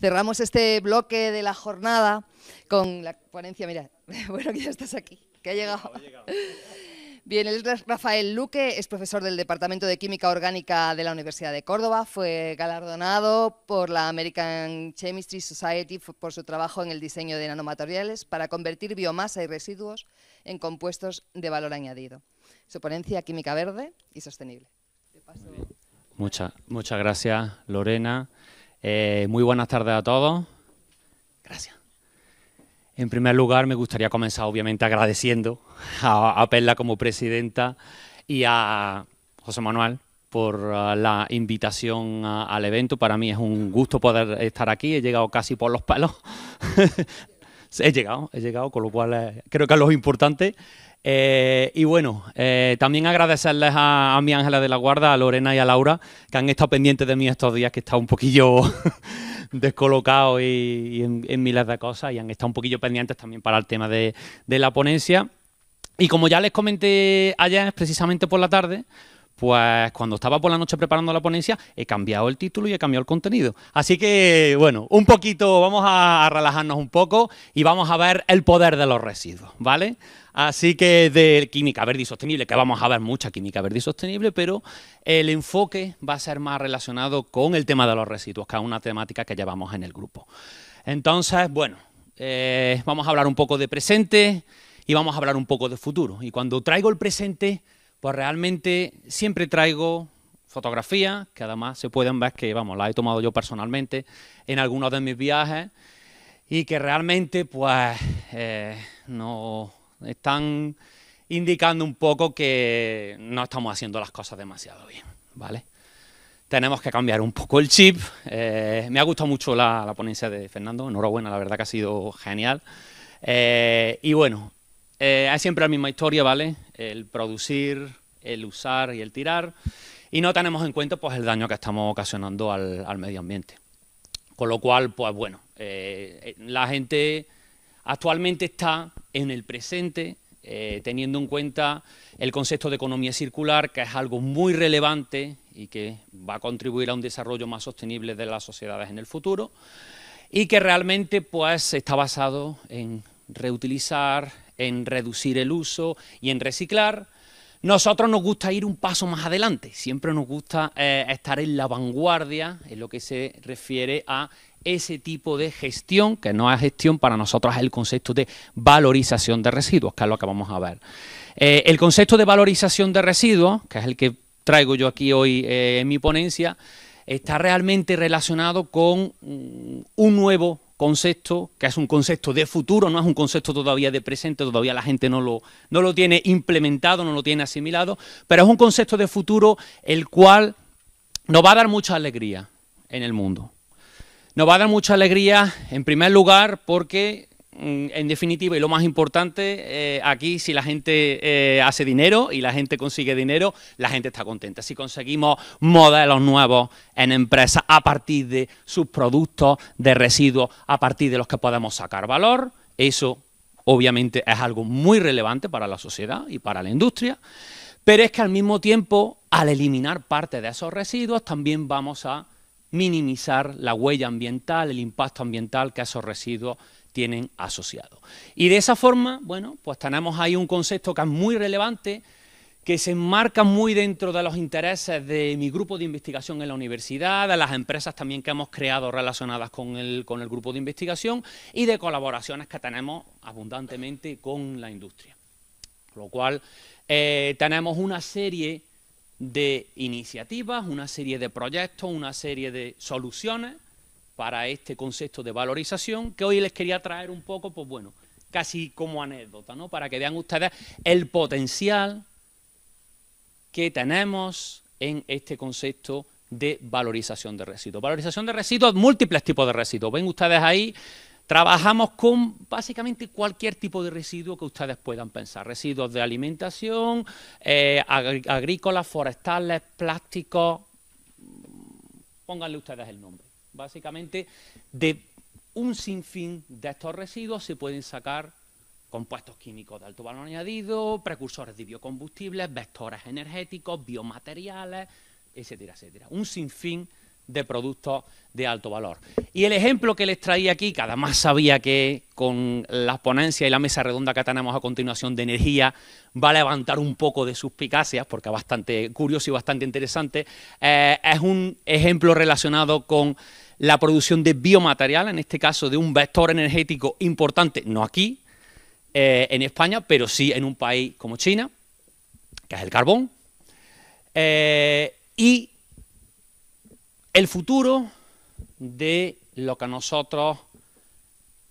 Cerramos este bloque de la jornada con la ponencia, mira, bueno que ya estás aquí, que ha llegado. Bien, el es Rafael Luque, es profesor del Departamento de Química Orgánica de la Universidad de Córdoba, fue galardonado por la American Chemistry Society por su trabajo en el diseño de nanomateriales para convertir biomasa y residuos en compuestos de valor añadido. Su ponencia Química Verde y Sostenible. muchas gracias, Lorena. Eh, muy buenas tardes a todos. Gracias. En primer lugar, me gustaría comenzar, obviamente, agradeciendo a, Perla como presidenta y a José Manuel por uh, la invitación al evento. Para mí es un gusto poder estar aquí. He llegado casi por los palos He llegado, he llegado, con lo cual eh, creo que es lo importante. Eh, y bueno, eh, también agradecerles a, mi Ángela de la Guarda, a Lorena y a Laura, que han estado pendientes de mí estos días, que he estado un poquillo descolocado y, en, miles de cosas, y han estado un poquillo pendientes también para el tema de, de la ponencia. Y como ya les comenté ayer, precisamente por la tarde, pues cuando estaba por la noche preparando la ponencia he cambiado el título y he cambiado el contenido. Así que, bueno, un poquito, vamos a, relajarnos un poco y vamos a ver el poder de los residuos, ¿vale? Así que de química verde y sostenible, que vamos a ver mucha química verde y sostenible, pero el enfoque va a ser más relacionado con el tema de los residuos, que es una temática que llevamos en el grupo. Entonces, bueno, eh, vamos a hablar un poco de presente y vamos a hablar un poco de futuro. Y cuando traigo el presente pues realmente siempre traigo fotografías, que además se pueden ver que, vamos, las he tomado yo personalmente en algunos de mis viajes y que realmente, pues, eh, nos están indicando un poco que no estamos haciendo las cosas demasiado bien, ¿vale? Tenemos que cambiar un poco el chip. Eh, me ha gustado mucho la, ponencia de Fernando, enhorabuena, la verdad que ha sido genial. Eh, y bueno, eh, es siempre la misma historia, ¿vale? El producir, el usar y el tirar. Y no tenemos en cuenta pues, el daño que estamos ocasionando al, al medio ambiente. Con lo cual, pues bueno, eh, eh, la gente actualmente está en el presente eh, teniendo en cuenta el concepto de economía circular, que es algo muy relevante y que va a contribuir a un desarrollo más sostenible de las sociedades en el futuro, y que realmente pues, está basado en reutilizar, en reducir el uso y en reciclar. Nosotros nos gusta ir un paso más adelante, siempre nos gusta eh, estar en la vanguardia en lo que se refiere a ese tipo de gestión, que no es gestión, para nosotros es el concepto de valorización de residuos, que es lo que vamos a ver. Eh, el concepto de valorización de residuos, que es el que traigo yo aquí hoy eh, en mi ponencia, está realmente relacionado con mm, un nuevo concepto, que es un concepto de futuro, no es un concepto todavía de presente, todavía la gente no lo, no lo tiene implementado, no lo tiene asimilado, pero es un concepto de futuro el cual nos va a dar mucha alegría en el mundo. Nos va a dar mucha alegría, en primer lugar, porque Mm, en definitiva y lo más importante, eh, aquí si la gente eh, hace dinero y la gente consigue dinero, la gente está contenta. Si conseguimos modelos nuevos en empresas a partir de sus productos de residuos, a partir de los que podemos sacar valor, eso obviamente es algo muy relevante para la sociedad y para la industria, pero es que al mismo tiempo, al eliminar parte de esos residuos, también vamos a minimizar la huella ambiental, el impacto ambiental que esos residuos tienen asociado. Y de esa forma, bueno, pues tenemos ahí un concepto que es muy relevante, que se enmarca muy dentro de los intereses de mi grupo de investigación en la universidad, de las empresas también que hemos creado relacionadas con el, con el grupo de investigación y de colaboraciones que tenemos abundantemente con la industria. lo cual, eh, tenemos una serie de iniciativas, una serie de proyectos, una serie de soluciones para este concepto de valorización que hoy les quería traer un poco, pues bueno, casi como anécdota, ¿no? Para que vean ustedes el potencial que tenemos en este concepto de valorización de residuos. Valorización de residuos, múltiples tipos de residuos. Ven ustedes ahí, trabajamos con básicamente cualquier tipo de residuo que ustedes puedan pensar. Residuos de alimentación, eh, agrícolas, forestales, plásticos, pónganle ustedes el nombre básicamente, de un sinfín de estos residuos se pueden sacar compuestos químicos de alto valor añadido, precursores de biocombustibles, vectores energéticos, biomateriales, etcétera, etcétera. Un sinfín de de productos de alto valor. Y el ejemplo que les traía aquí, que además sabía que con la ponencia y la mesa redonda que tenemos a continuación de energía va a levantar un poco de suspicacias, porque es bastante curioso y bastante interesante, eh, es un ejemplo relacionado con la producción de biomaterial, en este caso de un vector energético importante, no aquí, eh, en España, pero sí en un país como China, que es el carbón. Eh, y el futuro de lo que nosotros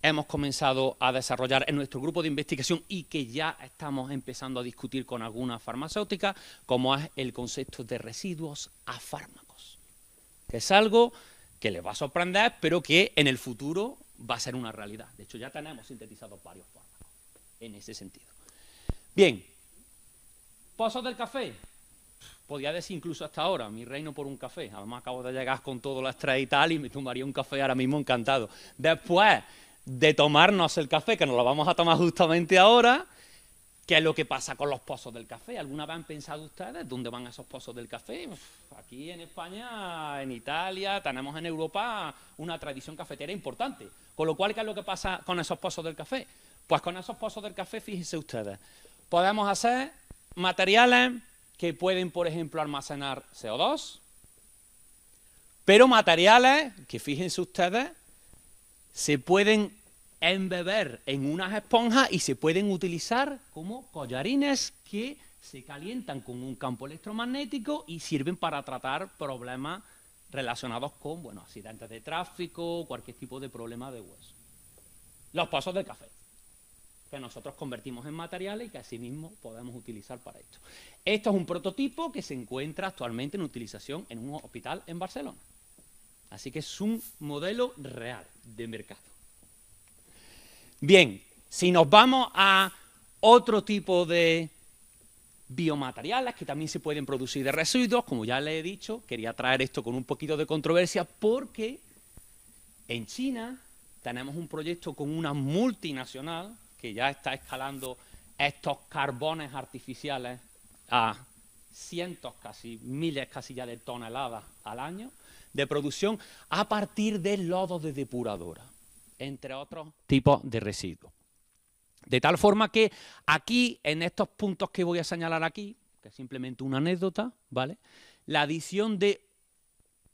hemos comenzado a desarrollar en nuestro grupo de investigación y que ya estamos empezando a discutir con algunas farmacéuticas, como es el concepto de residuos a fármacos, que es algo que les va a sorprender, pero que en el futuro va a ser una realidad. De hecho, ya tenemos sintetizados varios fármacos en ese sentido. Bien, pozos del café. Podía decir incluso hasta ahora, mi reino por un café. Además acabo de llegar con todo lo extra y tal y me tomaría un café ahora mismo encantado. Después de tomarnos el café, que nos lo vamos a tomar justamente ahora, ¿Qué es lo que pasa con los pozos del café? ¿Alguna vez han pensado ustedes dónde van esos pozos del café? aquí en España, en Italia, tenemos en Europa una tradición cafetera importante. Con lo cual, ¿qué es lo que pasa con esos pozos del café? Pues con esos pozos del café, fíjense ustedes, podemos hacer materiales que pueden, por ejemplo, almacenar CO2, pero materiales que, fíjense ustedes, se pueden embeber en unas esponjas y se pueden utilizar como collarines que se calientan con un campo electromagnético y sirven para tratar problemas relacionados con bueno, accidentes de tráfico, cualquier tipo de problema de hueso. Los pasos del café que nosotros convertimos en materiales y que asimismo podemos utilizar para esto. Esto es un prototipo que se encuentra actualmente en utilización en un hospital en Barcelona. Así que es un modelo real de mercado. Bien, si nos vamos a otro tipo de biomateriales que también se pueden producir de residuos, como ya le he dicho, quería traer esto con un poquito de controversia porque en China tenemos un proyecto con una multinacional que ya está escalando estos carbones artificiales a cientos, casi miles, casi ya de toneladas al año de producción a partir de lodo de depuradora, entre otros tipos de residuos. De tal forma que aquí, en estos puntos que voy a señalar aquí, que es simplemente una anécdota, ¿vale? La adición de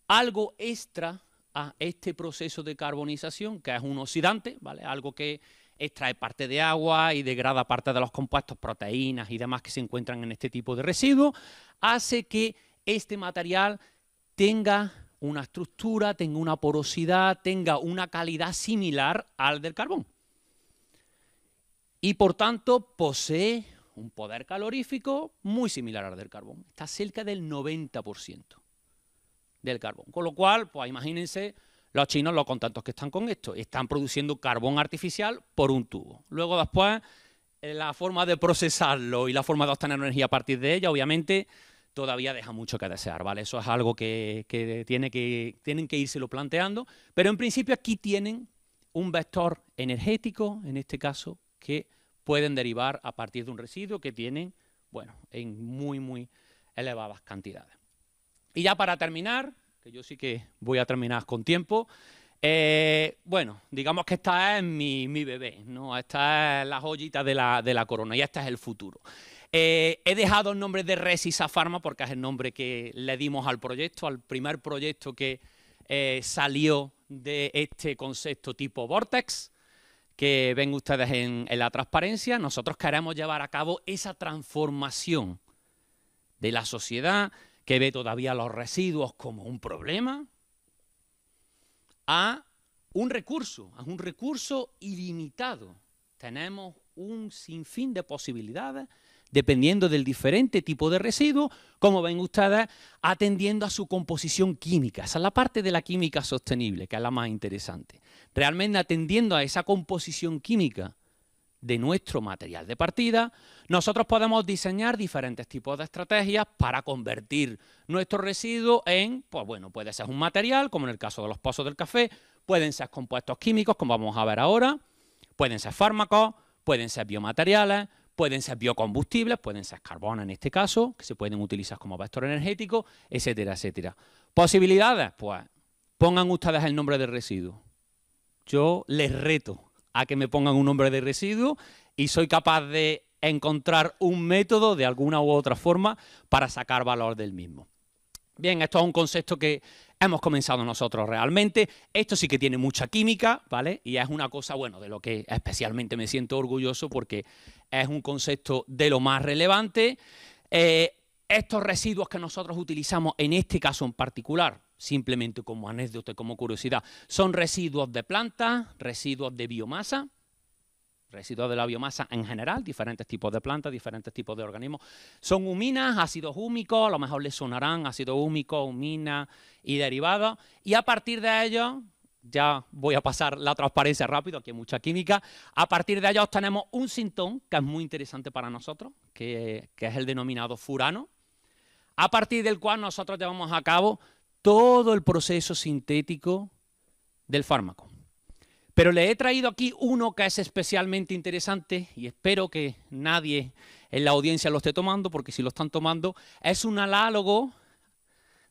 algo extra a este proceso de carbonización, que es un oxidante, ¿vale? Algo que extrae parte de agua y degrada parte de los compuestos, proteínas y demás que se encuentran en este tipo de residuos, hace que este material tenga una estructura, tenga una porosidad, tenga una calidad similar al del carbón. Y por tanto posee un poder calorífico muy similar al del carbón. Está cerca del 90% del carbón. Con lo cual, pues imagínense los chinos, los contentos que están con esto, están produciendo carbón artificial por un tubo. Luego después, eh, la forma de procesarlo y la forma de obtener energía a partir de ella, obviamente, todavía deja mucho que desear, ¿vale? Eso es algo que, tiene que tienen que lo planteando, pero en principio aquí tienen un vector energético, en este caso, que pueden derivar a partir de un residuo que tienen, bueno, en muy, muy elevadas cantidades. Y ya para terminar, que yo sí que voy a terminar con tiempo. Eh, bueno, digamos que esta es mi, bebé, ¿no? Esta es la joyita de la, corona y este es el futuro. Eh, he dejado el nombre de Resisa Pharma porque es el nombre que le dimos al proyecto, al primer proyecto que eh, salió de este concepto tipo Vortex que ven ustedes en, la transparencia, nosotros queremos llevar a cabo esa transformación de la sociedad, que ve todavía los residuos como un problema, a un recurso, a un recurso ilimitado. Tenemos un sinfín de posibilidades dependiendo del diferente tipo de residuo, como ven ustedes, atendiendo a su composición química. Esa es la parte de la química sostenible, que es la más interesante. Realmente atendiendo a esa composición química de nuestro material de partida, nosotros podemos diseñar diferentes tipos de estrategias para convertir nuestro residuo en, pues bueno, puede ser un material, como en el caso de los pozos del café, pueden ser compuestos químicos, como vamos a ver ahora, pueden ser fármacos, pueden ser biomateriales, pueden ser biocombustibles, pueden ser carbón en este caso, que se pueden utilizar como vector energético, etcétera, etcétera. Posibilidades, pues pongan ustedes el nombre del residuo. Yo les reto a que me pongan un nombre de residuo y soy capaz de encontrar un método de alguna u otra forma para sacar valor del mismo. Bien, esto es un concepto que hemos comenzado nosotros realmente. Esto sí que tiene mucha química, ¿vale? Y es una cosa, bueno, de lo que especialmente me siento orgulloso porque es un concepto de lo más relevante. Eh, estos residuos que nosotros utilizamos en este caso en particular, simplemente como anécdota, como curiosidad, son residuos de plantas, residuos de biomasa, residuos de la biomasa en general, diferentes tipos de plantas, diferentes tipos de organismos. Son huminas, ácidos húmicos, a lo mejor les sonarán ácidos húmicos, huminas y derivados. Y a partir de ello, ya voy a pasar la transparencia rápido, aquí hay mucha química, a partir de ellos tenemos un sintón que es muy interesante para nosotros, que es el denominado furano, a partir del cual nosotros llevamos a cabo todo el proceso sintético del fármaco. Pero le he traído aquí uno que es especialmente interesante y espero que nadie en la audiencia lo esté tomando, porque si lo están tomando, es un análogo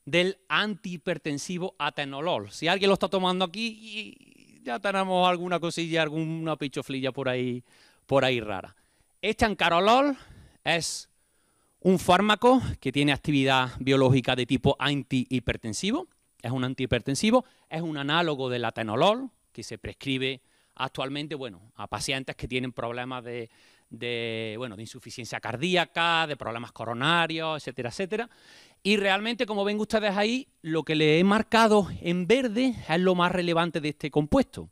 del antihipertensivo atenolol. Si alguien lo está tomando aquí, ya tenemos alguna cosilla, alguna pichoflilla por ahí, por ahí rara. Este ancarolol es un fármaco que tiene actividad biológica de tipo antihipertensivo, es un antihipertensivo, es un análogo del atenolol que se prescribe actualmente bueno, a pacientes que tienen problemas de, bueno, de insuficiencia cardíaca, de problemas coronarios, etcétera, etcétera. Y realmente, como ven ustedes ahí, lo que le he marcado en verde es lo más relevante de este compuesto.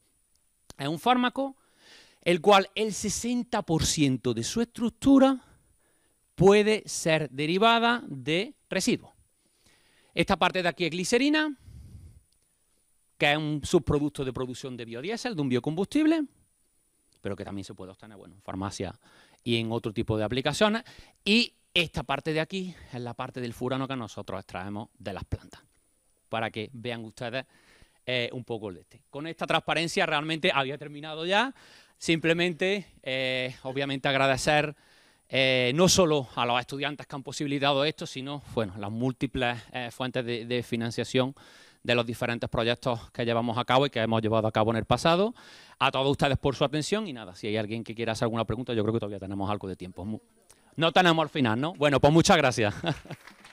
Es un fármaco el cual el 60% de su estructura puede ser derivada de residuos. Esta parte de aquí es glicerina, que es un subproducto de producción de biodiesel, de un biocombustible, pero que también se puede obtener en farmacia y en otro tipo de aplicaciones. Y esta parte de aquí es la parte del furano que nosotros extraemos de las plantas, para que vean ustedes eh, un poco el de este. Con esta transparencia realmente había terminado ya. Simplemente, eh, obviamente, agradecer eh, no solo a los estudiantes que han posibilitado esto, sino bueno, las múltiples eh, fuentes de, de, financiación de los diferentes proyectos que llevamos a cabo y que hemos llevado a cabo en el pasado. A todos ustedes por su atención y nada, si hay alguien que quiera hacer alguna pregunta, yo creo que todavía tenemos algo de tiempo. No tenemos al final, ¿no? Bueno, pues muchas gracias.